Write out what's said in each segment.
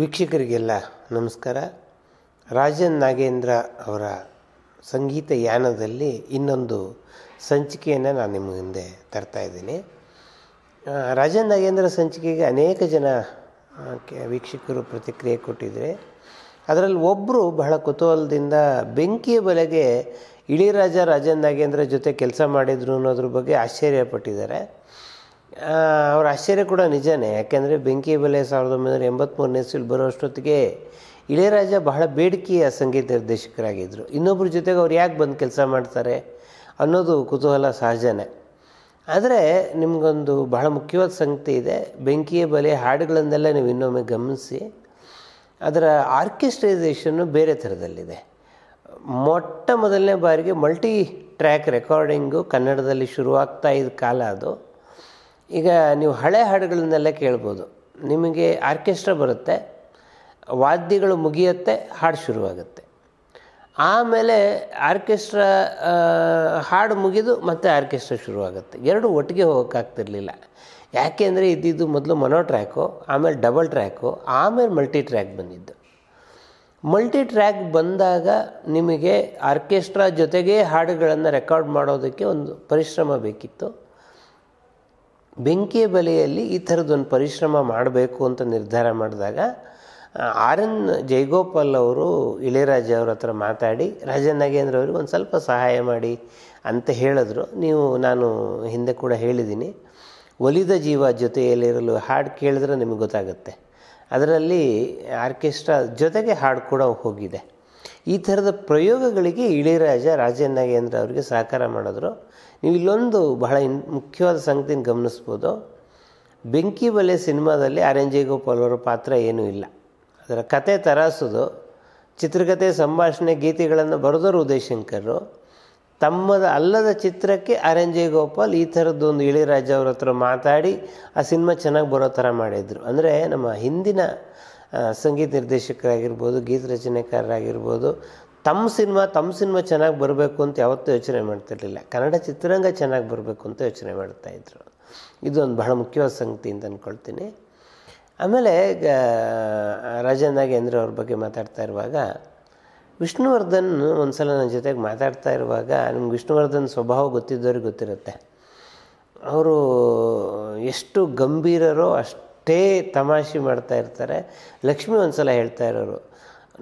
ವೀಕ್ಷಕರಿಗೆಲ್ಲ ನಮಸ್ಕಾರ ರಾಜನ್ ನಾಗೇಂದ್ರ ಅವರ ಸಂಗೀತ ಯಾನದಲ್ಲಿ ಇನ್ನೊಂದು ಸಂಚಿಕೆಯನ್ನು ನಾನು ನಿಮ್ಮ ಹಿಂದೆ ತರ್ತಾ ಇದ್ದೀನಿ ರಾಜನ್ ನಾಗೇಂದ್ರ ಸಂಚಿಕೆಗೆ ಅನೇಕ ಜನ ವೀಕ್ಷಕರು ಪ್ರತಿಕ್ರಿಯೆ ಕೊಟ್ಟಿದ್ರೆ ಅದರಲ್ಲಿ ಒಬ್ಬರು ಬಹಳ ಕುತೂಹಲದಿಂದ ಬೆಂಕಿಯ ಬಲೆಗೆ ಇಳಿರಾಜ ರಾಜನ್ ನಾಗೇಂದ್ರ ಜೊತೆ ಕೆಲಸ ಮಾಡಿದ್ರು ಅನ್ನೋದ್ರ ಬಗ್ಗೆ ಆಶ್ಚರ್ಯಪಟ್ಟಿದ್ದಾರೆ ಅವರ ಆಶ್ಚರ್ಯ ಕೂಡ ನಿಜನೇ ಯಾಕೆಂದರೆ ಬೆಂಕಿ ಬೆಲೆ ಸಾವಿರದ ಒಂಬೈನೂರ ಎಂಬತ್ತ್ಮೂರನೇ ಇಸ್ವಿಲಿ ಬರೋ ಅಷ್ಟೊತ್ತಿಗೆ ಇಳೆಯರಾಜ ಬಹಳ ಬೇಡಿಕೆಯ ಸಂಗೀತ ನಿರ್ದೇಶಕರಾಗಿದ್ದರು ಇನ್ನೊಬ್ಬರ ಜೊತೆಗೆ ಅವ್ರು ಯಾಕೆ ಬಂದು ಕೆಲಸ ಮಾಡ್ತಾರೆ ಅನ್ನೋದು ಕುತೂಹಲ ಸಹಜನೇ ಆದರೆ ನಿಮಗೊಂದು ಬಹಳ ಮುಖ್ಯವಾದ ಸಂಗತಿ ಇದೆ ಬೆಂಕಿಯ ಬಲೆ ಹಾಡುಗಳನ್ನೆಲ್ಲ ನೀವು ಇನ್ನೊಮ್ಮೆ ಗಮನಿಸಿ ಅದರ ಆರ್ಕೆಸ್ಟ್ರೈಸೇಷನ್ನು ಬೇರೆ ಥರದಲ್ಲಿದೆ ಮೊಟ್ಟ ಮೊದಲನೇ ಬಾರಿಗೆ ಮಲ್ಟಿ ಟ್ರ್ಯಾಕ್ ರೆಕಾರ್ಡಿಂಗು ಕನ್ನಡದಲ್ಲಿ ಶುರುವಾಗ್ತಾ ಇದ್ದ ಕಾಲ ಅದು ಈಗ ನೀವು ಹಳೆ ಹಾಡುಗಳನ್ನೆಲ್ಲ ಕೇಳ್ಬೋದು ನಿಮಗೆ ಆರ್ಕೆಸ್ಟ್ರಾ ಬರುತ್ತೆ ವಾದ್ಯಗಳು ಮುಗಿಯುತ್ತೆ ಹಾಡು ಶುರುವಾಗುತ್ತೆ ಆಮೇಲೆ ಆರ್ಕೆಸ್ಟ್ರಾ ಹಾಡು ಮುಗಿದು ಮತ್ತೆ ಆರ್ಕೆಸ್ಟ್ರಾ ಶುರುವಾಗುತ್ತೆ ಎರಡು ಒಟ್ಟಿಗೆ ಹೋಗೋಕ್ಕಾಗ್ತಿರ್ಲಿಲ್ಲ ಯಾಕೆಂದರೆ ಇದ್ದಿದ್ದು ಮೊದಲು ಮನೋ ಟ್ರ್ಯಾಕು ಆಮೇಲೆ ಡಬಲ್ ಟ್ರ್ಯಾಕು ಆಮೇಲೆ ಮಲ್ಟಿ ಟ್ರ್ಯಾಕ್ ಬಂದಿದ್ದು ಮಲ್ಟಿ ಟ್ರ್ಯಾಕ್ ಬಂದಾಗ ನಿಮಗೆ ಆರ್ಕೆಸ್ಟ್ರಾ ಜೊತೆಗೆ ಹಾಡುಗಳನ್ನು ರೆಕಾರ್ಡ್ ಮಾಡೋದಕ್ಕೆ ಒಂದು ಪರಿಶ್ರಮ ಬೇಕಿತ್ತು ಬೆಂಕಿಯ ಬಲೆಯಲ್ಲಿ ಈ ಥರದ್ದೊಂದು ಪರಿಶ್ರಮ ಮಾಡಬೇಕು ಅಂತ ನಿರ್ಧಾರ ಮಾಡಿದಾಗ ಆರ್ ಎನ್ ಜೈಗೋಪಾಲ್ ಅವರು ಇಳೆಯರಾಜ ಅವ್ರ ಹತ್ರ ಮಾತಾಡಿ ರಾಜ ನಾಗೇಂದ್ರ ಅವ್ರಿಗೆ ಒಂದು ಸ್ವಲ್ಪ ಸಹಾಯ ಮಾಡಿ ಅಂತ ಹೇಳಿದ್ರು ನೀವು ನಾನು ಹಿಂದೆ ಕೂಡ ಹೇಳಿದ್ದೀನಿ ಒಲಿದ ಜೀವ ಜೊತೆಯಲ್ಲಿರಲು ಹಾಡು ಕೇಳಿದ್ರೆ ನಿಮಗೆ ಗೊತ್ತಾಗುತ್ತೆ ಅದರಲ್ಲಿ ಆರ್ಕೆಸ್ಟ್ರಾ ಜೊತೆಗೆ ಹಾಡು ಕೂಡ ಹೋಗಿದೆ ಈ ಥರದ ಪ್ರಯೋಗಗಳಿಗೆ ಇಳಿರಾಜ ರಾಜೇಂದ್ರ ಅವರಿಗೆ ಸಹಕಾರ ಮಾಡಿದ್ರು ನೀವು ಇಲ್ಲೊಂದು ಬಹಳ ಇನ್ ಮುಖ್ಯವಾದ ಸಂಗತಿನ ಗಮನಿಸ್ಬೋದು ಬೆಂಕಿ ಬಲೆ ಸಿನಿಮಾದಲ್ಲಿ ಆರ್ ಎನ್ ಗೋಪಾಲ್ ಅವರ ಪಾತ್ರ ಏನೂ ಇಲ್ಲ ಅದರ ಕತೆ ತರಾಸೋದು ಚಿತ್ರಕಥೆ ಸಂಭಾಷಣೆ ಗೀತೆಗಳನ್ನು ಬರೆದವರು ಉದಯಶಂಕರು ತಮ್ಮದ ಅಲ್ಲದ ಚಿತ್ರಕ್ಕೆ ಆರ್ ಎನ್ ಜೆ ಗೋಪಾಲ್ ಈ ಒಂದು ಇಳಿರಾಜ್ ಅವ್ರ ಹತ್ರ ಮಾತಾಡಿ ಆ ಸಿನಿಮಾ ಚೆನ್ನಾಗಿ ಬರೋ ಥರ ಮಾಡಿದರು ಅಂದರೆ ನಮ್ಮ ಹಿಂದಿನ ಸಂಗೀತ ನಿರ್ದೇಶಕರಾಗಿರ್ಬೋದು ಗೀತ ರಚನೆಕಾರರಾಗಿರ್ಬೋದು ತಮ್ಮ ಸಿನಿಮಾ ತಮ್ಮ ಸಿನಿಮಾ ಚೆನ್ನಾಗಿ ಬರಬೇಕು ಅಂತ ಯಾವತ್ತೂ ಯೋಚನೆ ಮಾಡ್ತಿರಲಿಲ್ಲ ಕನ್ನಡ ಚಿತ್ರರಂಗ ಚೆನ್ನಾಗಿ ಬರಬೇಕು ಅಂತ ಯೋಚನೆ ಮಾಡ್ತಾಯಿದ್ರು ಇದೊಂದು ಬಹಳ ಮುಖ್ಯವಾದ ಸಂಗತಿ ಅಂತ ಅಂದ್ಕೊಳ್ತೀನಿ ಆಮೇಲೆ ಈಗ ರಾಜನ್ ನಾಗೇಂದ್ರ ಅವ್ರ ಬಗ್ಗೆ ಮಾತಾಡ್ತಾ ಇರುವಾಗ ವಿಷ್ಣುವರ್ಧನ್ ಒಂದು ಸಲ ನನ್ನ ಜೊತೆಗೆ ಮಾತಾಡ್ತಾ ಇರುವಾಗ ನಿಮ್ಗೆ ವಿಷ್ಣುವರ್ಧನ್ ಸ್ವಭಾವ ಗೊತ್ತಿದ್ದವ್ರಿಗೆ ಗೊತ್ತಿರುತ್ತೆ ಅವರು ಎಷ್ಟು ಗಂಭೀರರೋ ಅಷ್ಟೇ ತಮಾಷೆ ಮಾಡ್ತಾ ಇರ್ತಾರೆ ಲಕ್ಷ್ಮಿ ಒಂದು ಸಲ ಹೇಳ್ತಾ ಇರೋರು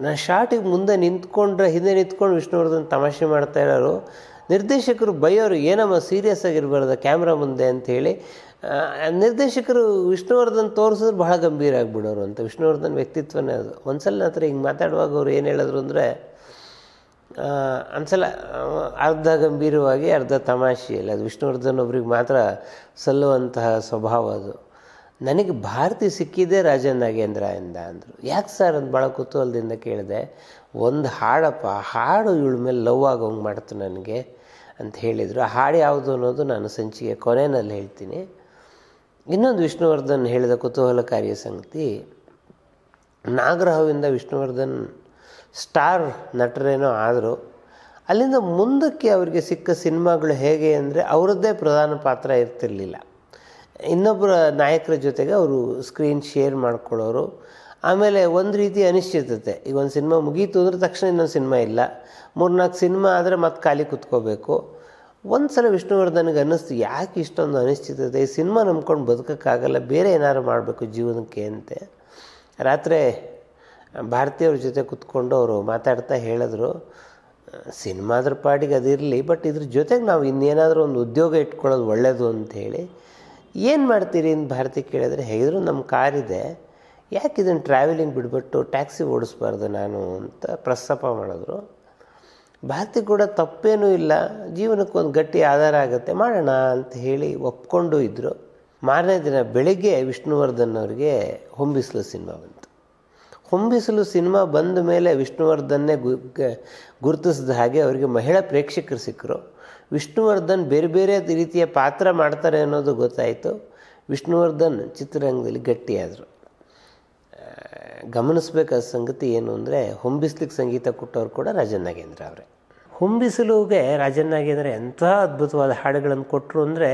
ನಾನು ಶಾರ್ಟಿಗೆ ಮುಂದೆ ನಿಂತ್ಕೊಂಡ್ರೆ ಹಿಂದೆ ನಿಂತ್ಕೊಂಡು ವಿಷ್ಣುವರ್ಧನ್ ತಮಾಷೆ ಮಾಡ್ತಾ ಇರೋರು ನಿರ್ದೇಶಕರು ಬೈಯೋರು ಏನಮ್ಮ ಸೀರಿಯಸ್ ಆಗಿರಬಾರ್ದು ಕ್ಯಾಮ್ರಾ ಮುಂದೆ ಅಂಥೇಳಿ ನಿರ್ದೇಶಕರು ವಿಷ್ಣುವರ್ಧನ್ ತೋರಿಸಿದ್ರೆ ಬಹಳ ಗಂಭೀರ ಆಗಿಬಿಡೋರು ಅಂತ ವಿಷ್ಣುವರ್ಧನ್ ವ್ಯಕ್ತಿತ್ವನೇ ಅದು ಒಂದ್ಸಲ ಹತ್ರ ಹಿಂಗೆ ಮಾತಾಡುವಾಗ ಅವ್ರು ಏನು ಹೇಳಿದ್ರು ಅಂದರೆ ಸಲ ಅರ್ಧ ಗಂಭೀರವಾಗಿ ಅರ್ಧ ತಮಾಷೆಯಲ್ಲಿ ಅದು ವಿಷ್ಣುವರ್ಧನ್ ಒಬ್ರಿಗೆ ಮಾತ್ರ ಸಲ್ಲುವಂತಹ ಸ್ವಭಾವ ಅದು ನನಗೆ ಭಾರತಿ ಸಿಕ್ಕಿದೆ ರಾಜ ನಾಗೇಂದ್ರ ಎಂದ ಅಂದರು ಯಾಕೆ ಸರ್ ಅಂತ ಭಾಳ ಕುತೂಹಲದಿಂದ ಕೇಳಿದೆ ಒಂದು ಹಾಡಪ್ಪ ಹಾಡು ಇವಳ ಮೇಲೆ ಲವ್ ಆಗೋಂಗೆ ಮಾಡ್ತು ನನಗೆ ಅಂತ ಹೇಳಿದರು ಆ ಹಾಡು ಯಾವುದು ಅನ್ನೋದು ನಾನು ಸಂಚಿಗೆ ಕೊನೆಯಲ್ಲಿ ಹೇಳ್ತೀನಿ ಇನ್ನೊಂದು ವಿಷ್ಣುವರ್ಧನ್ ಹೇಳಿದ ಕುತೂಹಲಕಾರಿಯ ಸಂಗತಿ ನಾಗರಹವಿಂದ ವಿಷ್ಣುವರ್ಧನ್ ಸ್ಟಾರ್ ನಟರೇನೋ ಆದರೂ ಅಲ್ಲಿಂದ ಮುಂದಕ್ಕೆ ಅವರಿಗೆ ಸಿಕ್ಕ ಸಿನಿಮಾಗಳು ಹೇಗೆ ಅಂದರೆ ಅವರದ್ದೇ ಪ್ರಧಾನ ಪಾತ್ರ ಇರ್ತಿರಲಿಲ್ಲ ಇನ್ನೊಬ್ಬರ ನಾಯಕರ ಜೊತೆಗೆ ಅವರು ಸ್ಕ್ರೀನ್ ಶೇರ್ ಮಾಡ್ಕೊಳ್ಳೋರು ಆಮೇಲೆ ಒಂದು ರೀತಿ ಅನಿಶ್ಚಿತತೆ ಈಗ ಒಂದು ಸಿನಿಮಾ ಮುಗೀತು ಅಂದರೆ ತಕ್ಷಣ ಇನ್ನೊಂದು ಸಿನಿಮಾ ಇಲ್ಲ ಮೂರ್ನಾಲ್ಕು ಸಿನಿಮಾ ಆದರೆ ಮತ್ತೆ ಖಾಲಿ ಕುತ್ಕೋಬೇಕು ಒಂದು ಸಲ ವಿಷ್ಣುವರ್ಧನ್ಗೆ ಅನ್ನಿಸ್ತು ಯಾಕೆ ಇಷ್ಟೊಂದು ಅನಿಶ್ಚಿತತೆ ಸಿನಿಮಾ ನಂಬ್ಕೊಂಡು ಬದುಕೋಕ್ಕಾಗಲ್ಲ ಬೇರೆ ಏನಾದ್ರು ಮಾಡಬೇಕು ಜೀವನಕ್ಕೆ ಅಂತೆ ರಾತ್ರಿ ಭಾರತೀಯವ್ರ ಜೊತೆ ಕುತ್ಕೊಂಡು ಅವರು ಮಾತಾಡ್ತಾ ಹೇಳಿದ್ರು ಸಿನಿಮಾದ್ರ ಪಾಡಿಗೆ ಅದಿರಲಿ ಬಟ್ ಇದ್ರ ಜೊತೆಗೆ ನಾವು ಇನ್ನೇನಾದರೂ ಒಂದು ಉದ್ಯೋಗ ಇಟ್ಕೊಳ್ಳೋದು ಒಳ್ಳೆಯದು ಅಂಥೇಳಿ ಏನು ಮಾಡ್ತೀರಿ ಅಂತ ಭಾರತಿ ಕೇಳಿದ್ರೆ ಹೇಗಿದ್ರು ನಮ್ಮ ಕಾರಿದೆ ಯಾಕೆ ಇದನ್ನು ಟ್ರಾವೆಲಿಂಗ್ ಬಿಡ್ಬಿಟ್ಟು ಟ್ಯಾಕ್ಸಿ ಓಡಿಸ್ಬಾರ್ದು ನಾನು ಅಂತ ಪ್ರಸ್ತಾಪ ಮಾಡಿದ್ರು ಭಾರತಿ ಕೂಡ ತಪ್ಪೇನೂ ಇಲ್ಲ ಜೀವನಕ್ಕೆ ಒಂದು ಗಟ್ಟಿ ಆಧಾರ ಆಗುತ್ತೆ ಮಾಡೋಣ ಅಂತ ಹೇಳಿ ಒಪ್ಕೊಂಡು ಇದ್ದರು ಮಾರನೇ ದಿನ ಬೆಳಿಗ್ಗೆ ವಿಷ್ಣುವರ್ಧನ್ ಅವರಿಗೆ ಹೊಂಬಿಸಲು ಸಿನಿಮಾ ಬಂತು ಹೊಂಬಿಸಲು ಸಿನಿಮಾ ಬಂದ ಮೇಲೆ ವಿಷ್ಣುವರ್ಧನ್ನೇ ಗು ಗುರುತಿಸಿದ ಹಾಗೆ ಅವರಿಗೆ ಮಹಿಳಾ ಪ್ರೇಕ್ಷಕರು ಸಿಕ್ಕರು ವಿಷ್ಣುವರ್ಧನ್ ಬೇರೆ ಬೇರೆ ರೀತಿಯ ಪಾತ್ರ ಮಾಡ್ತಾರೆ ಅನ್ನೋದು ಗೊತ್ತಾಯಿತು ವಿಷ್ಣುವರ್ಧನ್ ಚಿತ್ರರಂಗದಲ್ಲಿ ಗಟ್ಟಿಯಾದರು ಗಮನಿಸ್ಬೇಕಾದ ಸಂಗತಿ ಏನು ಅಂದರೆ ಹೊಂಬಿಸ್ಲಿಕ್ಕೆ ಸಂಗೀತ ಕೊಟ್ಟವರು ಕೂಡ ರಾಜನಾಗೇಂದ್ರ ನಾಗೇಂದ್ರ ಅವರೇ ಹುಂಬಿಸಲುಗೆ ರಾಜನ್ನಾಗಿದ್ದಾರೆ ಎಂಥ ಅದ್ಭುತವಾದ ಹಾಡುಗಳನ್ನು ಕೊಟ್ಟರು ಅಂದರೆ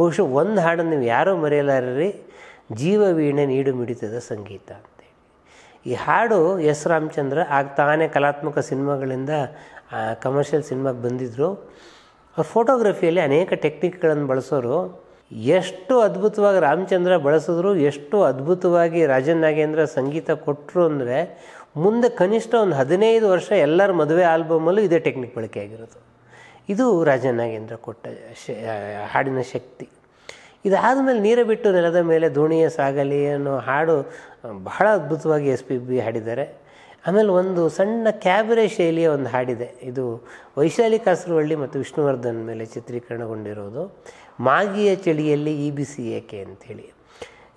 ಬಹುಶಃ ಒಂದು ಹಾಡನ್ನು ನೀವು ಯಾರೂ ಮರೆಯಲಾರ್ರಿ ಜೀವ ವೀಣೆ ನೀಡು ಮಿಡಿತದ ಸಂಗೀತ ಅಂತೇಳಿ ಈ ಹಾಡು ಎಸ್ ರಾಮಚಂದ್ರ ಆಗ ತಾನೇ ಕಲಾತ್ಮಕ ಸಿನಿಮಾಗಳಿಂದ ಕಮರ್ಷಿಯಲ್ ಸಿನಿಮಾಗೆ ಬಂದಿದ್ದರು ಅವ್ರ ಫೋಟೋಗ್ರಫಿಯಲ್ಲಿ ಅನೇಕ ಟೆಕ್ನಿಕ್ಗಳನ್ನು ಬಳಸೋರು ಎಷ್ಟು ಅದ್ಭುತವಾಗಿ ರಾಮಚಂದ್ರ ಬಳಸಿದ್ರು ಎಷ್ಟು ಅದ್ಭುತವಾಗಿ ರಾಜನ್ ನಾಗೇಂದ್ರ ಸಂಗೀತ ಕೊಟ್ಟರು ಅಂದರೆ ಮುಂದೆ ಕನಿಷ್ಠ ಒಂದು ಹದಿನೈದು ವರ್ಷ ಎಲ್ಲರ ಮದುವೆ ಆಲ್ಬಮಲ್ಲೂ ಇದೇ ಟೆಕ್ನಿಕ್ ಬಳಕೆ ಆಗಿರೋದು ಇದು ರಾಜನಾಗೇಂದ್ರ ಕೊಟ್ಟ ಹಾಡಿನ ಶಕ್ತಿ ಇದಾದ ಮೇಲೆ ನೀರ ಬಿಟ್ಟು ನೆಲದ ಮೇಲೆ ದೋಣಿಯ ಸಾಗಲಿ ಅನ್ನೋ ಹಾಡು ಬಹಳ ಅದ್ಭುತವಾಗಿ ಎಸ್ ಪಿ ಬಿ ಹಾಡಿದ್ದಾರೆ ಆಮೇಲೆ ಒಂದು ಸಣ್ಣ ಕ್ಯಾಬರೆ ಶೈಲಿಯ ಒಂದು ಹಾಡಿದೆ ಇದು ವೈಶಾಲಿ ಕಾಸರವಳ್ಳಿ ಮತ್ತು ವಿಷ್ಣುವರ್ಧನ್ ಮೇಲೆ ಚಿತ್ರೀಕರಣಗೊಂಡಿರೋದು ಮಾಗಿಯ ಚಳಿಯಲ್ಲಿ ಇ ಬಿ ಸಿ ಏಕೆ ಅಂಥೇಳಿ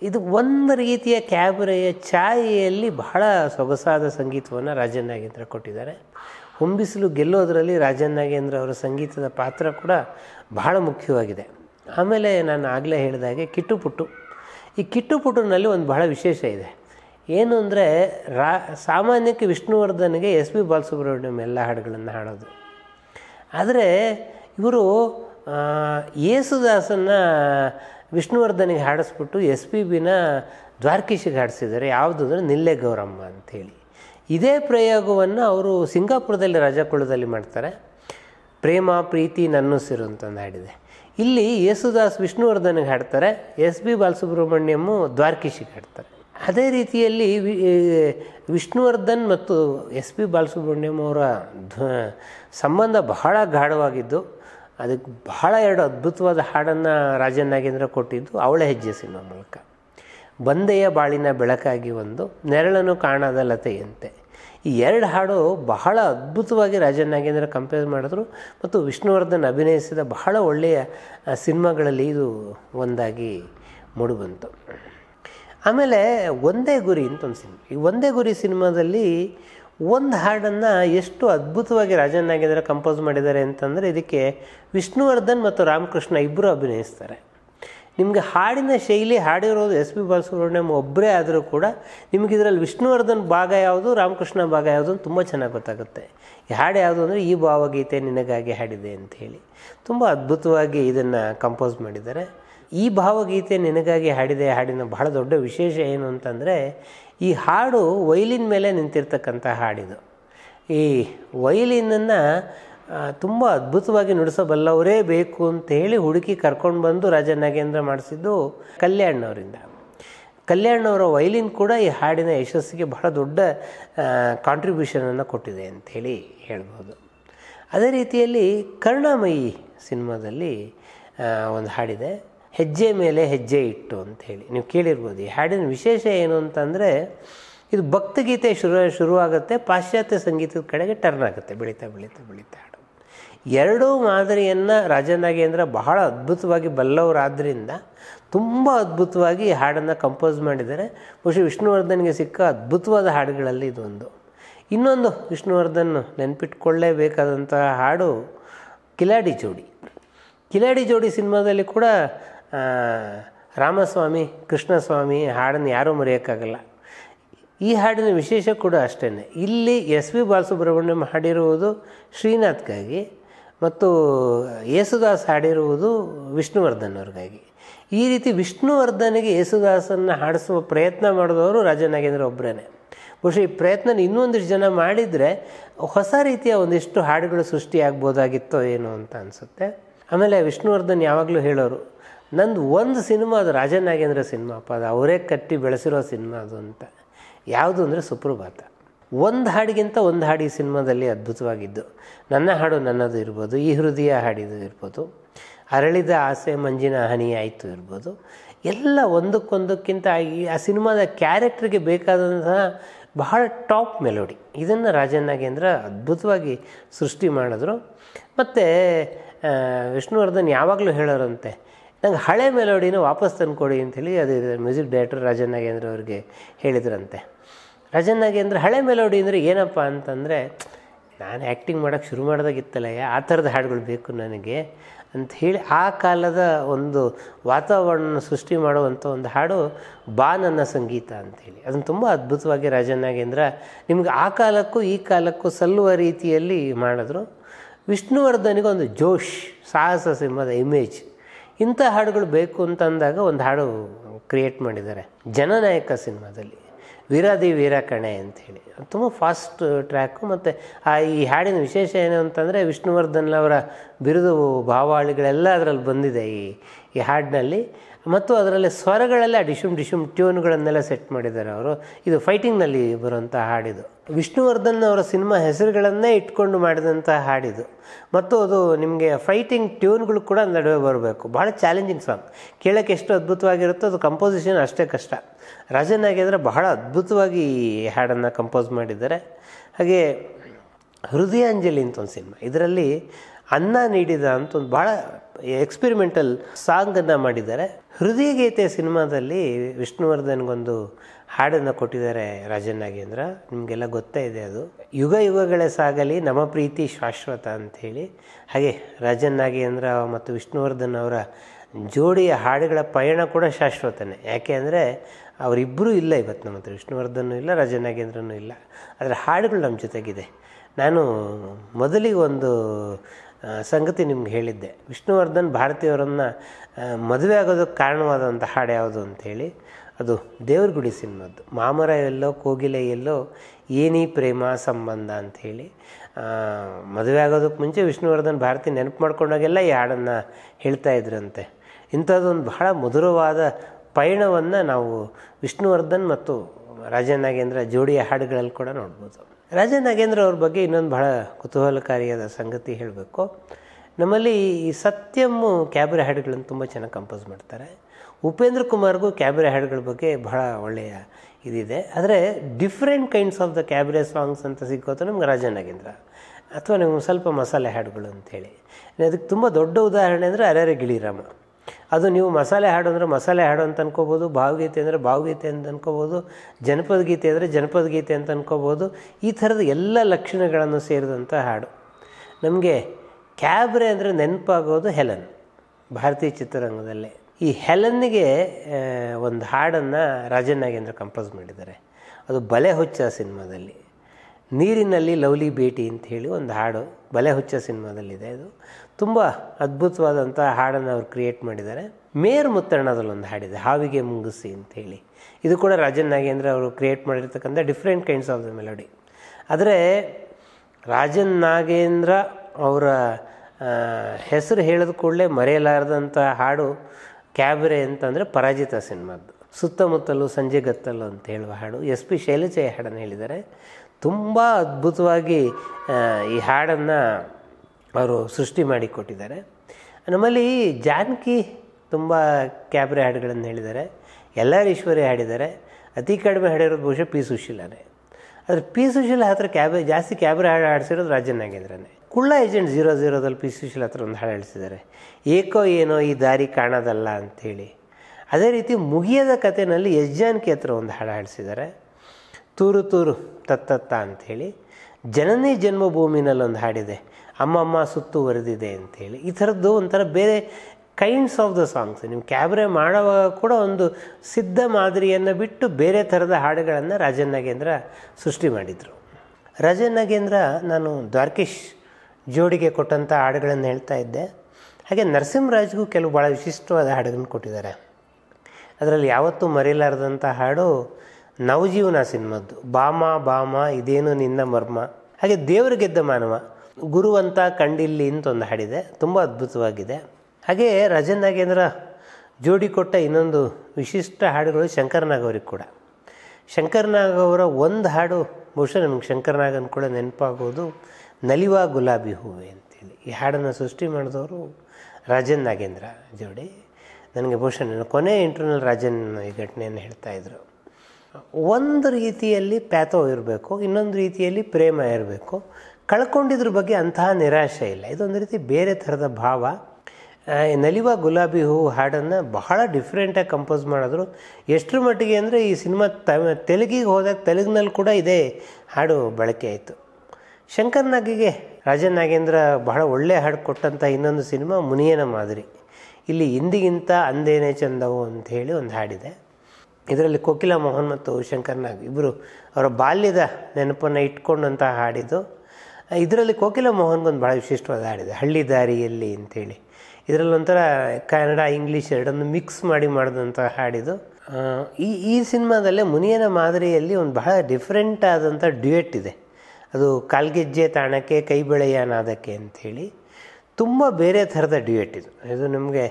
ಇದು ಒಂದು ರೀತಿಯ ಕ್ಯಾಬರೆಯ ಛಾಯೆಯಲ್ಲಿ ಬಹಳ ಸೊಗಸಾದ ಸಂಗೀತವನ್ನು ರಾಜನ್ ಕೊಟ್ಟಿದ್ದಾರೆ ಹೊಂಬಿಸಲು ಗೆಲ್ಲೋದರಲ್ಲಿ ರಾಜನಾಗೇಂದ್ರ ಅವರ ಸಂಗೀತದ ಪಾತ್ರ ಕೂಡ ಬಹಳ ಮುಖ್ಯವಾಗಿದೆ ಆಮೇಲೆ ನಾನು ಆಗಲೇ ಹೇಳಿದಾಗೆ ಕಿಟ್ಟುಪುಟ್ಟು ಈ ಕಿಟ್ಟುಪುಟ್ಟುನಲ್ಲಿ ಒಂದು ಬಹಳ ವಿಶೇಷ ಇದೆ ಏನು ಅಂದರೆ ರಾ ಸಾಮಾನ್ಯಕ್ಕೆ ವಿಷ್ಣುವರ್ಧನ್ಗೆ ಎಸ್ ಪಿ ಬಾಲಸುಬ್ರಹ್ಮಣ್ಯಂ ಎಲ್ಲ ಹಾಡುಗಳನ್ನು ಹಾಡೋದು ಆದರೆ ಇವರು ಯೇಸುದಾಸನ್ನು ವಿಷ್ಣುವರ್ಧನಿಗೆ ಹಾಡಿಸ್ಬಿಟ್ಟು ಎಸ್ ಪಿ ಬಿನ ದ್ವಾರಕೀಶಿಗೆ ಹಾಡಿಸಿದ್ದಾರೆ ಯಾವುದು ಅಂದರೆ ನಿಲ್ಲೆ ಗೌರಮ್ಮ ಅಂಥೇಳಿ ಇದೇ ಪ್ರಯೋಗವನ್ನು ಅವರು ಸಿಂಗಾಪುರದಲ್ಲಿ ರಾಜಕುಳದಲ್ಲಿ ಮಾಡ್ತಾರೆ ಪ್ರೇಮ ಪ್ರೀತಿ ನನ್ನಸಿರು ಅಂತಂದು ಹಾಡಿದೆ ಇಲ್ಲಿ ಯೇಸುದಾಸ್ ವಿಷ್ಣುವರ್ಧನ್ಗೆ ಹಾಡ್ತಾರೆ ಎಸ್ ಬಿ ಬಾಲಸುಬ್ರಹ್ಮಣ್ಯಮ್ಮು ದ್ವಾರಕೀಶಿಗೆ ಹಾಡ್ತಾರೆ ಅದೇ ರೀತಿಯಲ್ಲಿ ವಿಷ್ಣುವರ್ಧನ್ ಮತ್ತು ಎಸ್ ಪಿ ಬಾಲಸುಬ್ರಹ್ಮಣ್ಯಂ ಅವರ ಧ್ವ ಸಂಬಂಧ ಬಹಳ ಗಾಢವಾಗಿದ್ದು ಅದಕ್ಕೆ ಬಹಳ ಎರಡು ಅದ್ಭುತವಾದ ಹಾಡನ್ನು ರಾಜನ್ ನಾಗೇಂದ್ರ ಕೊಟ್ಟಿದ್ದು ಅವಳ ಹೆಜ್ಜೆ ಸಿನಿಮಾ ಮೂಲಕ ಬಂದೆಯ ಬಾಳಿನ ಬೆಳಕಾಗಿ ಒಂದು ನೆರಳನ್ನು ಕಾಣದ ಲತೆಯಂತೆ ಈ ಎರಡು ಹಾಡು ಬಹಳ ಅದ್ಭುತವಾಗಿ ರಾಜನ್ ನಾಗೇಂದ್ರ ಕಂಪೇರ್ ಮಾಡಿದ್ರು ಮತ್ತು ವಿಷ್ಣುವರ್ಧನ್ ಅಭಿನಯಿಸಿದ ಬಹಳ ಒಳ್ಳೆಯ ಸಿನಿಮಾಗಳಲ್ಲಿ ಇದು ಒಂದಾಗಿ ಮೂಡಿಬಂತು ಆಮೇಲೆ ಒಂದೇ ಗುರಿ ಅಂತ ಒಂದು ಸಿನಿಮಾ ಈ ಒಂದೇ ಗುರಿ ಸಿನಿಮಾದಲ್ಲಿ ಒಂದು ಹಾಡನ್ನು ಎಷ್ಟು ಅದ್ಭುತವಾಗಿ ರಾಜನ್ ಕಂಪೋಸ್ ಮಾಡಿದ್ದಾರೆ ಅಂತಂದರೆ ಇದಕ್ಕೆ ವಿಷ್ಣುವರ್ಧನ್ ಮತ್ತು ರಾಮಕೃಷ್ಣ ಇಬ್ಬರು ಅಭಿನಯಿಸ್ತಾರೆ ನಿಮಗೆ ಹಾಡಿನ ಶೈಲಿ ಹಾಡಿರೋದು ಎಸ್ ಪಿ ಬಾಲಸುಬ್ರಹ್ಮಣ್ಯಂ ಒಬ್ಬರೇ ಆದರೂ ಕೂಡ ನಿಮಗೆ ಇದರಲ್ಲಿ ವಿಷ್ಣುವರ್ಧನ್ ಭಾಗ ಯಾವುದು ರಾಮಕೃಷ್ಣ ಭಾಗ ಯಾವುದು ಅಂತ ತುಂಬ ಚೆನ್ನಾಗಿ ಗೊತ್ತಾಗುತ್ತೆ ಈ ಹಾಡು ಯಾವುದು ಅಂದರೆ ಈ ಭಾವಗೀತೆ ನಿನಗಾಗಿ ಹಾಡಿದೆ ಅಂಥೇಳಿ ತುಂಬ ಅದ್ಭುತವಾಗಿ ಇದನ್ನು ಕಂಪೋಸ್ ಮಾಡಿದ್ದಾರೆ ಈ ಭಾವಗೀತೆ ನಿನಗಾಗಿ ಹಾಡಿದೆ ಹಾಡಿನ ಬಹಳ ದೊಡ್ಡ ವಿಶೇಷ ಏನು ಅಂತಂದರೆ ಈ ಹಾಡು ವೈಲಿನ್ ಮೇಲೆ ನಿಂತಿರ್ತಕ್ಕಂಥ ಹಾಡಿದು ಈ ವೈಲಿನನ್ನು ತುಂಬ ಅದ್ಭುತವಾಗಿ ನುಡಿಸಬಲ್ಲವರೇ ಬೇಕು ಅಂತ ಹೇಳಿ ಹುಡುಕಿ ಕರ್ಕೊಂಡು ಬಂದು ರಾಜ ನಾಗೇಂದ್ರ ಮಾಡಿಸಿದ್ದು ಕಲ್ಯಾಣವರಿಂದ ಕಲ್ಯಾಣವರ ವೈಲಿನ್ ಕೂಡ ಈ ಹಾಡಿನ ಯಶಸ್ಸಿಗೆ ಬಹಳ ದೊಡ್ಡ ಕಾಂಟ್ರಿಬ್ಯೂಷನನ್ನು ಕೊಟ್ಟಿದೆ ಅಂಥೇಳಿ ಹೇಳ್ಬೋದು ಅದೇ ರೀತಿಯಲ್ಲಿ ಕರ್ಣಮಯಿ ಸಿನಿಮಾದಲ್ಲಿ ಒಂದು ಹಾಡಿದೆ ಹೆಜ್ಜೆ ಮೇಲೆ ಹೆಜ್ಜೆ ಇಟ್ಟು ಅಂತ ಹೇಳಿ ನೀವು ಕೇಳಿರ್ಬೋದು ಈ ಹಾಡಿನ ವಿಶೇಷ ಏನು ಅಂತಂದರೆ ಇದು ಭಕ್ತಗೀತೆ ಶುರು ಶುರುವಾಗುತ್ತೆ ಪಾಶ್ಚಾತ್ಯ ಸಂಗೀತದ ಕಡೆಗೆ ಟರ್ನ್ ಆಗುತ್ತೆ ಬೆಳೀತಾ ಬೆಳೀತಾ ಬೆಳೀತಾ ಹಾಡು ಎರಡೂ ಮಾದರಿಯನ್ನು ರಾಜನಾಗೇಂದ್ರ ಬಹಳ ಅದ್ಭುತವಾಗಿ ಬಲ್ಲವರಾದ್ದರಿಂದ ತುಂಬ ಅದ್ಭುತವಾಗಿ ಈ ಹಾಡನ್ನು ಕಂಪೋಸ್ ಮಾಡಿದ್ದಾರೆ ಬಹುಶಃ ವಿಷ್ಣುವರ್ಧನ್ಗೆ ಸಿಕ್ಕ ಅದ್ಭುತವಾದ ಹಾಡುಗಳಲ್ಲಿ ಇದೊಂದು ಇನ್ನೊಂದು ವಿಷ್ಣುವರ್ಧನ್ ನೆನಪಿಟ್ಕೊಳ್ಳೇಬೇಕಾದಂತಹ ಹಾಡು ಕಿಲಾಡಿ ಜೋಡಿ ಕಿಲಾಡಿ ಜೋಡಿ ಸಿನಿಮಾದಲ್ಲಿ ಕೂಡ ರಾಮಸ್ವಾಮಿ ಕೃಷ್ಣಸ್ವಾಮಿ ಹಾಡನ್ನು ಯಾರೂ ಮರೆಯೋಕ್ಕಾಗಲ್ಲ ಈ ಹಾಡಿನ ವಿಶೇಷ ಕೂಡ ಅಷ್ಟೇ ಇಲ್ಲಿ ಎಸ್ ವಿ ಬಾಲಸುಬ್ರಹ್ಮಣ್ಯಂ ಹಾಡಿರುವುದು ಶ್ರೀನಾಥ್ಗಾಗಿ ಮತ್ತು ಯೇಸುದಾಸ್ ಹಾಡಿರುವುದು ವಿಷ್ಣುವರ್ಧನ್ ಅವ್ರಿಗಾಗಿ ಈ ರೀತಿ ವಿಷ್ಣುವರ್ಧನಿಗೆ ಯೇಸುದಾಸನ್ನು ಹಾಡಿಸುವ ಪ್ರಯತ್ನ ಮಾಡಿದವರು ರಾಜನಾಗೇಂದ್ರ ನಾಗೇಂದ್ರ ಒಬ್ಬರೇ ಬಹುಶಃ ಈ ಪ್ರಯತ್ನ ಇನ್ನೊಂದಿಷ್ಟು ಜನ ಮಾಡಿದರೆ ಹೊಸ ರೀತಿಯ ಒಂದಿಷ್ಟು ಹಾಡುಗಳು ಸೃಷ್ಟಿಯಾಗ್ಬೋದಾಗಿತ್ತೋ ಏನೋ ಅಂತ ಅನಿಸುತ್ತೆ ಆಮೇಲೆ ವಿಷ್ಣುವರ್ಧನ್ ಯಾವಾಗಲೂ ಹೇಳೋರು ನಂದು ಒಂದು ಸಿನಿಮಾ ಅದು ರಾಜನಾಗೇಂದ್ರ ಸಿನಿಮಾ ಅಪ್ಪ ಅದು ಅವರೇ ಕಟ್ಟಿ ಬೆಳೆಸಿರೋ ಸಿನಿಮಾ ಅದು ಅಂತ ಯಾವುದು ಅಂದರೆ ಸುಪ್ರಭಾತ ಒಂದು ಹಾಡಿಗಿಂತ ಒಂದು ಹಾಡಿ ಸಿನಿಮಾದಲ್ಲಿ ಅದ್ಭುತವಾಗಿದ್ದು ನನ್ನ ಹಾಡು ನನ್ನದು ಇರ್ಬೋದು ಈ ಹೃದಯ ಹಾಡಿದು ಇರ್ಬೋದು ಅರಳಿದ ಆಸೆ ಮಂಜಿನ ಹನಿ ಆಯಿತು ಇರ್ಬೋದು ಎಲ್ಲ ಒಂದಕ್ಕೊಂದಕ್ಕಿಂತ ಈ ಆ ಸಿನಿಮಾದ ಕ್ಯಾರೆಕ್ಟ್ರಿಗೆ ಬೇಕಾದಂತಹ ಬಹಳ ಟಾಪ್ ಮೆಲೋಡಿ ಇದನ್ನು ನಾಗೇಂದ್ರ ಅದ್ಭುತವಾಗಿ ಸೃಷ್ಟಿ ಮಾಡಿದ್ರು ಮತ್ತು ವಿಷ್ಣುವರ್ಧನ್ ಯಾವಾಗಲೂ ಹೇಳೋರಂತೆ ನಂಗೆ ಹಳೆ ಮೆಲೋಡಿನ ವಾಪಸ್ ತಂದುಕೊಡಿ ಅಂಥೇಳಿ ಅದು ಮ್ಯೂಸಿಕ್ ಡೈರೆಕ್ಟರ್ ರಾಜನ್ ನಾಗೇಂದ್ರ ಅವ್ರಿಗೆ ಹೇಳಿದ್ರಂತೆ ರಾಜನ್ ನಾಗೇಂದ್ರ ಹಳೆ ಮೆಲೋಡಿ ಅಂದರೆ ಏನಪ್ಪ ಅಂತಂದರೆ ನಾನು ಆ್ಯಕ್ಟಿಂಗ್ ಮಾಡೋಕ್ಕೆ ಶುರು ಮಾಡಿದಾಗಿತ್ತಲ್ಲ ಆ ಥರದ ಹಾಡುಗಳು ಬೇಕು ನನಗೆ ಅಂತ ಹೇಳಿ ಆ ಕಾಲದ ಒಂದು ವಾತಾವರಣ ಸೃಷ್ಟಿ ಮಾಡುವಂಥ ಒಂದು ಹಾಡು ಬಾ ನನ್ನ ಸಂಗೀತ ಅಂಥೇಳಿ ಅದನ್ನು ತುಂಬ ಅದ್ಭುತವಾಗಿ ರಾಜನ್ ನಾಗೇಂದ್ರ ನಿಮ್ಗೆ ಆ ಕಾಲಕ್ಕೂ ಈ ಕಾಲಕ್ಕೂ ಸಲ್ಲುವ ರೀತಿಯಲ್ಲಿ ಮಾಡಿದ್ರು ವಿಷ್ಣುವರ್ಧನಿಗೆ ಒಂದು ಜೋಶ್ ಸಾಹಸ ಸಿಂಹದ ಇಮೇಜ್ ಇಂಥ ಹಾಡುಗಳು ಬೇಕು ಅಂತಂದಾಗ ಒಂದು ಹಾಡು ಕ್ರಿಯೇಟ್ ಮಾಡಿದ್ದಾರೆ ಜನನಾಯಕ ಸಿನಿಮಾದಲ್ಲಿ ವೀರಾದಿ ವೀರ ಕಣೆ ಅಂಥೇಳಿ ತುಂಬ ಫಾಸ್ಟ್ ಟ್ರ್ಯಾಕು ಮತ್ತು ಆ ಈ ಹಾಡಿನ ವಿಶೇಷ ಏನು ಅಂತಂದರೆ ವಿಷ್ಣುವರ್ಧನ್ ಅವರ ಬಿರುದು ಭಾವಾಳಿಗಳೆಲ್ಲ ಅದರಲ್ಲಿ ಬಂದಿದೆ ಈ ಈ ಹಾಡಿನಲ್ಲಿ ಮತ್ತು ಅದರಲ್ಲಿ ಸ್ವರಗಳೆಲ್ಲ ಡಿಶುಮ್ ಡಿಶುಮ್ ಟ್ಯೂನ್ಗಳನ್ನೆಲ್ಲ ಸೆಟ್ ಮಾಡಿದ್ದಾರೆ ಅವರು ಇದು ಫೈಟಿಂಗ್ನಲ್ಲಿ ಬರುವಂಥ ಹಾಡಿದು ವಿಷ್ಣುವರ್ಧನ್ ಅವರ ಸಿನಿಮಾ ಹೆಸರುಗಳನ್ನೇ ಇಟ್ಕೊಂಡು ಮಾಡಿದಂಥ ಹಾಡಿದು ಮತ್ತು ಅದು ನಿಮಗೆ ಫೈಟಿಂಗ್ ಟ್ಯೂನ್ಗಳು ಕೂಡ ನಡುವೆ ಬರಬೇಕು ಭಾಳ ಚಾಲೆಂಜಿಂಗ್ ಸಾಂಗ್ ಕೇಳೋಕ್ಕೆ ಎಷ್ಟು ಅದ್ಭುತವಾಗಿರುತ್ತೋ ಅದು ಕಂಪೋಸಿಷನ್ ಅಷ್ಟೇ ಕಷ್ಟ ರಾಜನ್ ಆಗಿದ್ರೆ ಬಹಳ ಅದ್ಭುತವಾಗಿ ಈ ಹಾಡನ್ನು ಕಂಪೋಸ್ ಮಾಡಿದ್ದಾರೆ ಹಾಗೆ ಹೃದಯಾಂಜಲಿ ಅಂತ ಒಂದು ಸಿನಿಮಾ ಇದರಲ್ಲಿ ಅನ್ನ ನೀಡಿದ ಅಂತ ಒಂದು ಭಾಳ ಎಕ್ಸ್ಪಿರಿಮೆಂಟಲ್ ಸಾಂಗನ್ನು ಮಾಡಿದ್ದಾರೆ ಹೃದಯಗೀತೆ ಸಿನಿಮಾದಲ್ಲಿ ವಿಷ್ಣುವರ್ಧನ್ಗೊಂದು ಹಾಡನ್ನು ಕೊಟ್ಟಿದ್ದಾರೆ ರಾಜನ್ ನಾಗೇಂದ್ರ ನಿಮಗೆಲ್ಲ ಗೊತ್ತೇ ಇದೆ ಅದು ಯುಗ ಯುಗಗಳೇ ಸಾಗಲಿ ನಮ್ಮ ಪ್ರೀತಿ ಶಾಶ್ವತ ಅಂಥೇಳಿ ಹಾಗೆ ರಾಜನ್ ನಾಗೇಂದ್ರ ಮತ್ತು ವಿಷ್ಣುವರ್ಧನ್ ಅವರ ಜೋಡಿಯ ಹಾಡುಗಳ ಪಯಣ ಕೂಡ ಶಾಶ್ವತನೇ ಯಾಕೆ ಅಂದರೆ ಅವರಿಬ್ಬರೂ ಇಲ್ಲ ಇವತ್ತು ನಮ್ಮ ಹತ್ರ ವಿಷ್ಣುವರ್ಧನೂ ಇಲ್ಲ ರಾಜನ್ ನಾಗೇಂದ್ರನೂ ಇಲ್ಲ ಆದರೆ ಹಾಡುಗಳು ನಮ್ಮ ಜೊತೆಗಿದೆ ನಾನು ಮೊದಲಿಗೆ ಒಂದು ಸಂಗತಿ ನಿಮ್ಗೆ ಹೇಳಿದ್ದೆ ವಿಷ್ಣುವರ್ಧನ್ ಭಾರತೀಯವರನ್ನು ಮದುವೆ ಆಗೋದಕ್ಕೆ ಕಾರಣವಾದಂಥ ಹಾಡು ಯಾವುದು ಅಂಥೇಳಿ ಅದು ದೇವ್ರ ಗುಡಿ ಸಿನಿಮಾದ್ದು ಮಾಮರ ಎಲ್ಲೋ ಕೋಗಿಲೆ ಎಲ್ಲೋ ಏನಿ ಪ್ರೇಮ ಸಂಬಂಧ ಅಂಥೇಳಿ ಮದುವೆ ಆಗೋದಕ್ಕೆ ಮುಂಚೆ ವಿಷ್ಣುವರ್ಧನ್ ಭಾರತಿ ನೆನಪು ಮಾಡ್ಕೊಂಡಾಗೆಲ್ಲ ಈ ಹಾಡನ್ನು ಹೇಳ್ತಾ ಇದ್ರಂತೆ ಇಂಥದ್ದೊಂದು ಬಹಳ ಮಧುರವಾದ ಪಯಣವನ್ನು ನಾವು ವಿಷ್ಣುವರ್ಧನ್ ಮತ್ತು ರಾಜನಾಗೇಂದ್ರ ಜೋಡಿಯ ಹಾಡುಗಳಲ್ಲಿ ಕೂಡ ನೋಡ್ಬೋದು ರಾಜ ನಾಗೇಂದ್ರ ಅವ್ರ ಬಗ್ಗೆ ಇನ್ನೊಂದು ಬಹಳ ಕುತೂಹಲಕಾರಿಯಾದ ಸಂಗತಿ ಹೇಳಬೇಕು ನಮ್ಮಲ್ಲಿ ಈ ಸತ್ಯಮ್ಮು ಕ್ಯಾಬ್ರೆ ಹಾಡುಗಳನ್ನು ತುಂಬ ಚೆನ್ನಾಗಿ ಕಂಪೋಸ್ ಮಾಡ್ತಾರೆ ಉಪೇಂದ್ರ ಕುಮಾರ್ಗೂ ಕ್ಯಾಬ್ರೆ ಹಾಡುಗಳ ಬಗ್ಗೆ ಬಹಳ ಒಳ್ಳೆಯ ಇದಿದೆ ಆದರೆ different kinds of the cabaret songs ಅಂತ ಸಿಕ್ಕೋದು ನಮ್ಗೆ ರಾಜ ನಾಗೇಂದ್ರ ಅಥವಾ ನಿಮ್ಗೆ ಸ್ವಲ್ಪ ಮಸಾಲೆ ಹಾಡುಗಳು ಅಂಥೇಳಿ ಅದಕ್ಕೆ ತುಂಬ ದೊಡ್ಡ ಉದಾಹರಣೆ ಅಂದರೆ ಅರೆರೆ ಗಿಳಿರಾಮ ಅದು ನೀವು ಮಸಾಲೆ ಹಾಡು ಅಂದರೆ ಮಸಾಲೆ ಹಾಡು ಅಂತ ಅನ್ಕೋಬೋದು ಭಾವಗೀತೆ ಅಂದರೆ ಭಾವಗೀತೆ ಅಂತ ಅನ್ಕೋಬೋದು ಜನಪದ ಗೀತೆ ಅಂದರೆ ಜನಪದ ಗೀತೆ ಅಂತ ಅನ್ಕೋಬೋದು ಈ ಥರದ ಎಲ್ಲ ಲಕ್ಷಣಗಳನ್ನು ಸೇರಿದಂಥ ಹಾಡು ನಮಗೆ ಕ್ಯಾಬ್ರೆ ಅಂದರೆ ನೆನಪಾಗೋದು ಹೆಲನ್ ಭಾರತೀಯ ಚಿತ್ರರಂಗದಲ್ಲಿ ಈ ಹೆಲನ್ಗೆ ಒಂದು ಹಾಡನ್ನು ರಾಜನಾಗೇಂದ್ರ ಕಂಪೋಸ್ ಮಾಡಿದ್ದಾರೆ ಅದು ಬಲೆ ಹುಚ್ಚ ಸಿನಿಮಾದಲ್ಲಿ ನೀರಿನಲ್ಲಿ ಲವ್ಲಿ ಭೇಟಿ ಅಂತ ಹೇಳಿ ಒಂದು ಹಾಡು ಬಲೆ ಹುಚ್ಚ ಸಿನಿಮಾದಲ್ಲಿದೆ ಅದು ತುಂಬ ಅದ್ಭುತವಾದಂಥ ಹಾಡನ್ನು ಅವರು ಕ್ರಿಯೇಟ್ ಮಾಡಿದ್ದಾರೆ ಮೇರ್ ಒಂದು ಹಾಡಿದೆ ಹಾವಿಗೆ ಮುಂಗಿಸಿ ಅಂತೇಳಿ ಇದು ಕೂಡ ರಾಜನ್ ನಾಗೇಂದ್ರ ಅವರು ಕ್ರಿಯೇಟ್ ಮಾಡಿರ್ತಕ್ಕಂಥ different kinds of the melody ಆದರೆ ರಾಜನ್ ನಾಗೇಂದ್ರ ಅವರ ಹೆಸರು ಹೇಳಿದ ಕೂಡಲೇ ಮರೆಯಲಾರದಂಥ ಹಾಡು ಕ್ಯಾಬ್ರೆ ಅಂತಂದರೆ ಪರಾಜಿತ ಸಿನಿಮಾದ್ದು ಸುತ್ತಮುತ್ತಲು ಸಂಜೆ ಗತ್ತಲು ಅಂತ ಹೇಳುವ ಹಾಡು ಎಸ್ ಪಿ ಶೈಲಜಯ ಹಾಡನ್ನು ಹೇಳಿದ್ದಾರೆ ತುಂಬ ಅದ್ಭುತವಾಗಿ ಈ ಹಾಡನ್ನು ಅವರು ಸೃಷ್ಟಿ ಮಾಡಿ ಕೊಟ್ಟಿದ್ದಾರೆ ನಮ್ಮಲ್ಲಿ ಜಾನಕಿ ತುಂಬ ಕ್ಯಾಬ್ರೆ ಹಾಡುಗಳನ್ನು ಹೇಳಿದ್ದಾರೆ ಎಲ್ಲರೂ ಈಶ್ವರಿ ಹಾಡಿದ್ದಾರೆ ಅತಿ ಕಡಿಮೆ ಹಾಡಿರೋದು ಬಹುಶಃ ಪಿ ಸುಶೀಲನೇ ಆದರೆ ಪಿ ಸುಶೀಲ ಹತ್ರ ಕ್ಯಾಬ್ರೆ ಜಾಸ್ತಿ ಕ್ಯಾಬ್ರೆ ಹಾಡು ಹಾಡಿಸಿರೋದು ರಾಜನಾಗೇಂದ್ರನೇ ಕುಳ್ಳ ಏಜೆಂಟ್ ಜೀರೋ ಜೀರೋದಲ್ಲಿ ಪಿ ಸುಶೀಲ ಹತ್ರ ಒಂದು ಹಾಡು ಹೇಳಿಸಿದ್ದಾರೆ ಏಕೋ ಏನೋ ಈ ದಾರಿ ಕಾಣೋದಲ್ಲ ಅಂಥೇಳಿ ಅದೇ ರೀತಿ ಮುಗಿಯದ ಕಥೆಯಲ್ಲಿ ಎಸ್ ಜಾನಕಿ ಹತ್ರ ಒಂದು ಹಾಡು ಹಾಡಿಸಿದ್ದಾರೆ ತೂರು ತೂರು ತತ್ತತ್ತ ಅಂಥೇಳಿ ಜನನಿ ಜನ್ಮಭೂಮಿನಲ್ಲೊಂದು ಒಂದು ಹಾಡಿದೆ ಅಮ್ಮಮ್ಮ ಸುತ್ತುವರೆದಿದೆ ಅಂತೇಳಿ ಈ ಥರದ್ದು ಒಂಥರ ಬೇರೆ ಕೈಂಡ್ಸ್ ಆಫ್ ದ ಸಾಂಗ್ಸ್ ನೀವು ಕ್ಯಾಬ್ರೆ ಮಾಡುವಾಗ ಕೂಡ ಒಂದು ಸಿದ್ಧ ಮಾದರಿಯನ್ನು ಬಿಟ್ಟು ಬೇರೆ ಥರದ ಹಾಡುಗಳನ್ನು ರಾಜನ್ ನಾಗೇಂದ್ರ ಸೃಷ್ಟಿ ಮಾಡಿದರು ರಾಜನ್ ನಾಗೇಂದ್ರ ನಾನು ದ್ವಾರಕೀಶ್ ಜೋಡಿಗೆ ಕೊಟ್ಟಂಥ ಹಾಡುಗಳನ್ನು ಹೇಳ್ತಾ ಇದ್ದೆ ಹಾಗೆ ನರಸಿಂಹರಾಜ್ಗೂ ಕೆಲವು ಭಾಳ ವಿಶಿಷ್ಟವಾದ ಹಾಡುಗಳನ್ನು ಕೊಟ್ಟಿದ್ದಾರೆ ಅದರಲ್ಲಿ ಯಾವತ್ತೂ ಮರೆಯಲಾರದಂಥ ಹಾಡು ನವಜೀವನ ಸಿನಿಮದ್ದು ಬಾಮ ಬಾಮ ಇದೇನು ನಿನ್ನ ಮರ್ಮ ಹಾಗೆ ದೇವರು ಗೆದ್ದ ಮಾನವ ಗುರುವಂತ ಕಂಡಿಲ್ಲಿ ಅಂತ ಒಂದು ಹಾಡಿದೆ ತುಂಬ ಅದ್ಭುತವಾಗಿದೆ ಹಾಗೆಯೇ ರಜನ್ ನಾಗೇಂದ್ರ ಜೋಡಿ ಕೊಟ್ಟ ಇನ್ನೊಂದು ವಿಶಿಷ್ಟ ಹಾಡುಗಳು ಶಂಕರನಾಗ್ ಅವ್ರಿಗೆ ಕೂಡ ಶಂಕರನಾಗ್ ಅವರ ಒಂದು ಹಾಡು ಬಹುಶಃ ನಮಗೆ ಶಂಕರನಾಗನ್ ಕೂಡ ನೆನಪಾಗೋದು ನಲಿವಾ ಗುಲಾಬಿ ಹೂವೆ ಅಂತೇಳಿ ಈ ಹಾಡನ್ನು ಸೃಷ್ಟಿ ಮಾಡಿದವರು ರಾಜನ್ ನಾಗೇಂದ್ರ ಜೋಡಿ ನನಗೆ ಬಹುಶಃ ನನ್ನ ಕೊನೆ ಇಂಟರ್ನಲ್ ರಾಜನ್ ಈ ಘಟನೆಯನ್ನು ಹೇಳ್ತಾಯಿದ್ರು ಒಂದು ರೀತಿಯಲ್ಲಿ ಪ್ಯಾಥೋ ಇರಬೇಕು ಇನ್ನೊಂದು ರೀತಿಯಲ್ಲಿ ಪ್ರೇಮ ಇರಬೇಕು ಕಳ್ಕೊಂಡಿದ್ರ ಬಗ್ಗೆ ಅಂತಹ ನಿರಾಶೆ ಇಲ್ಲ ಇದೊಂದು ರೀತಿ ಬೇರೆ ಥರದ ಭಾವ ನಲಿವ ಗುಲಾಬಿ ಹೂ ಹಾಡನ್ನು ಬಹಳ ಡಿಫ್ರೆಂಟಾಗಿ ಕಂಪೋಸ್ ಮಾಡಿದ್ರು ಎಷ್ಟರ ಮಟ್ಟಿಗೆ ಅಂದರೆ ಈ ಸಿನಿಮಾ ತೆಲುಗಿಗೆ ಹೋದಾಗ ತೆಲುಗಿನಲ್ಲಿ ಕೂಡ ಇದೇ ಹಾಡು ಬಳಕೆ ಆಯಿತು ಶಂಕರ್ ನಾಗಿಗೆ ರಾಜನಾಗೇಂದ್ರ ಬಹಳ ಒಳ್ಳೆಯ ಹಾಡು ಕೊಟ್ಟಂಥ ಇನ್ನೊಂದು ಸಿನಿಮಾ ಮುನಿಯನ ಮಾದರಿ ಇಲ್ಲಿ ಇಂದಿಗಿಂತ ಅಂದೇನೆ ಚಂದವು ಹೇಳಿ ಒಂದು ಹಾಡಿದೆ ಇದರಲ್ಲಿ ಕೋಕಿಲಾ ಮೋಹನ್ ಮತ್ತು ಶಂಕರ್ ನಾಗ್ ಇಬ್ಬರು ಅವರ ಬಾಲ್ಯದ ನೆನಪನ್ನು ಇಟ್ಕೊಂಡಂತಹ ಹಾಡಿದ್ದು ಇದರಲ್ಲಿ ಕೋಕಿಲ ಮೋಹನ್ಗೊಂದು ಭಾಳ ವಿಶಿಷ್ಟವಾದ ಹಾಡಿದೆ ಹಳ್ಳಿ ದಾರಿಯಲ್ಲಿ ಅಂತೇಳಿ ಇದರಲ್ಲಿ ಒಂಥರ ಕನ್ನಡ ಇಂಗ್ಲೀಷ್ ಎರಡನ್ನು ಮಿಕ್ಸ್ ಮಾಡಿ ಮಾಡಿದಂಥ ಹಾಡಿದು ಈ ಈ ಸಿನಿಮಾದಲ್ಲೇ ಮುನಿಯನ ಮಾದರಿಯಲ್ಲಿ ಒಂದು ಬಹಳ ಡಿಫ್ರೆಂಟ್ ಆದಂಥ ಡ್ಯುಯೆಟ್ ಇದೆ ಅದು ಕಾಲ್ಗೆಜ್ಜೆ ತಾಣಕ್ಕೆ ಕೈ ಬೆಳೆಯ ನಾದಕ್ಕೆ ಅಂಥೇಳಿ ತುಂಬ ಬೇರೆ ಥರದ ಡ್ಯುಯೆಟ್ ಇದು ಇದು ನಮಗೆ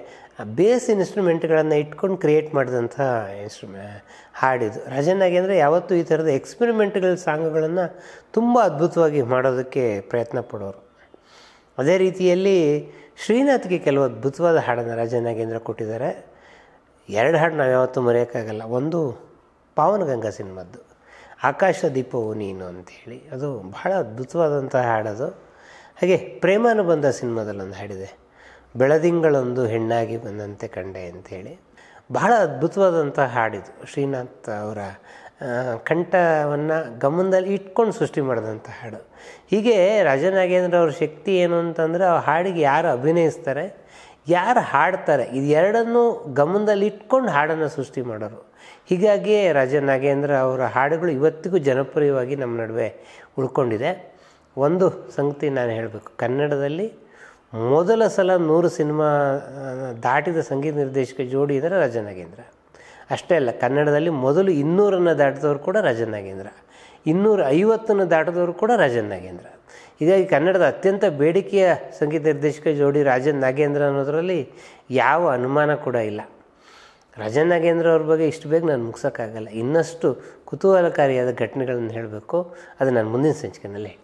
ಬೇಸ್ ಇನ್ಸ್ಟ್ರೂಮೆಂಟ್ಗಳನ್ನು ಇಟ್ಕೊಂಡು ಕ್ರಿಯೇಟ್ ಮಾಡಿದಂಥ ಇನ್ಸ್ಟ್ರೂಮೆ ಹಾಡಿದು ರಾಜನ್ನಾಗಿ ಅಂದರೆ ಯಾವತ್ತೂ ಈ ಥರದ ಎಕ್ಸ್ಪೆರಿಮೆಂಟ್ಗಳ ಸಾಂಗ್ಗಳನ್ನು ತುಂಬ ಅದ್ಭುತವಾಗಿ ಮಾಡೋದಕ್ಕೆ ಪ್ರಯತ್ನ ಪಡೋರು ಅದೇ ರೀತಿಯಲ್ಲಿ ಶ್ರೀನಾಥ್ಗೆ ಕೆಲವು ಅದ್ಭುತವಾದ ಹಾಡನ್ನು ರಾಜನಾಗೇಂದ್ರ ಕೊಟ್ಟಿದ್ದಾರೆ ಎರಡು ಹಾಡು ನಾವು ಯಾವತ್ತೂ ಮರೆಯೋಕ್ಕಾಗಲ್ಲ ಒಂದು ಪಾವನಗಂಗಾ ಸಿನಿಮಾದ್ದು ಆಕಾಶ ದೀಪವು ನೀನು ಅಂಥೇಳಿ ಅದು ಬಹಳ ಅದ್ಭುತವಾದಂತಹ ಹಾಡದು ಹಾಗೆ ಪ್ರೇಮಾನುಬಂಧ ಸಿನ್ಮಾದಲ್ಲಿ ಒಂದು ಹಾಡಿದೆ ಬೆಳದಿಂಗಳೊಂದು ಹೆಣ್ಣಾಗಿ ಬಂದಂತೆ ಕಂಡೆ ಅಂಥೇಳಿ ಬಹಳ ಅದ್ಭುತವಾದಂಥ ಹಾಡಿದು ಶ್ರೀನಾಥ್ ಅವರ ಕಂಠವನ್ನು ಗಮನದಲ್ಲಿ ಇಟ್ಕೊಂಡು ಸೃಷ್ಟಿ ಮಾಡಿದಂಥ ಹಾಡು ಹೀಗೆ ರಾಜನಾಗೇಂದ್ರ ಅವ್ರ ಶಕ್ತಿ ಏನು ಅಂತಂದರೆ ಆ ಹಾಡಿಗೆ ಯಾರು ಅಭಿನಯಿಸ್ತಾರೆ ಯಾರು ಹಾಡ್ತಾರೆ ಇದು ಎರಡನ್ನೂ ಗಮನದಲ್ಲಿ ಇಟ್ಕೊಂಡು ಹಾಡನ್ನು ಸೃಷ್ಟಿ ಮಾಡೋರು ಹೀಗಾಗಿಯೇ ರಾಜ ನಾಗೇಂದ್ರ ಅವರ ಹಾಡುಗಳು ಇವತ್ತಿಗೂ ಜನಪ್ರಿಯವಾಗಿ ನಮ್ಮ ನಡುವೆ ಉಳ್ಕೊಂಡಿದೆ ಒಂದು ಸಂಗತಿ ನಾನು ಹೇಳಬೇಕು ಕನ್ನಡದಲ್ಲಿ ಮೊದಲ ಸಲ ನೂರು ಸಿನಿಮಾ ದಾಟಿದ ಸಂಗೀತ ನಿರ್ದೇಶಕ ಜೋಡಿ ಅಂದರೆ ರಾಜನಾಗೇಂದ್ರ ಅಷ್ಟೇ ಅಲ್ಲ ಕನ್ನಡದಲ್ಲಿ ಮೊದಲು ಇನ್ನೂರನ್ನು ದಾಟಿದವರು ಕೂಡ ರಾಜನಾಗೇಂದ್ರ ಇನ್ನೂರ ಐವತ್ತನ್ನು ದಾಟಿದವರು ಕೂಡ ರಾಜನ್ ನಾಗೇಂದ್ರ ಹೀಗಾಗಿ ಕನ್ನಡದ ಅತ್ಯಂತ ಬೇಡಿಕೆಯ ಸಂಗೀತ ನಿರ್ದೇಶಕ ಜೋಡಿ ರಾಜನ್ ನಾಗೇಂದ್ರ ಅನ್ನೋದರಲ್ಲಿ ಯಾವ ಅನುಮಾನ ಕೂಡ ಇಲ್ಲ ರಾಜನ್ ನಾಗೇಂದ್ರ ಅವ್ರ ಬಗ್ಗೆ ಇಷ್ಟು ಬೇಗ ನಾನು ಮುಗಿಸೋಕ್ಕಾಗಲ್ಲ ಇನ್ನಷ್ಟು ಕುತೂಹಲಕಾರಿಯಾದ ಘಟನೆಗಳನ್ನು ಹೇಳಬೇಕು ಅದು ನಾನು ಮುಂದಿನ ಸಂಚಿಕೆಯಲ್ಲಿ